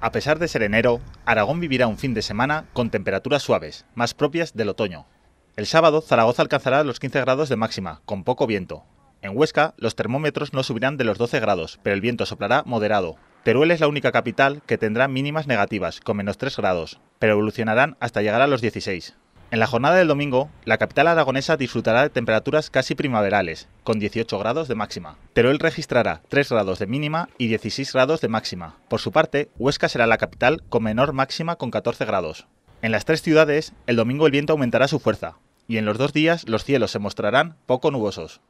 A pesar de ser enero, Aragón vivirá un fin de semana con temperaturas suaves, más propias del otoño. El sábado, Zaragoza alcanzará los 15 grados de máxima, con poco viento. En Huesca, los termómetros no subirán de los 12 grados, pero el viento soplará moderado. Teruel es la única capital que tendrá mínimas negativas, con menos 3 grados, pero evolucionarán hasta llegar a los 16. En la jornada del domingo, la capital aragonesa disfrutará de temperaturas casi primaverales, con 18 grados de máxima. pero él registrará 3 grados de mínima y 16 grados de máxima. Por su parte, Huesca será la capital con menor máxima con 14 grados. En las tres ciudades, el domingo el viento aumentará su fuerza, y en los dos días los cielos se mostrarán poco nubosos.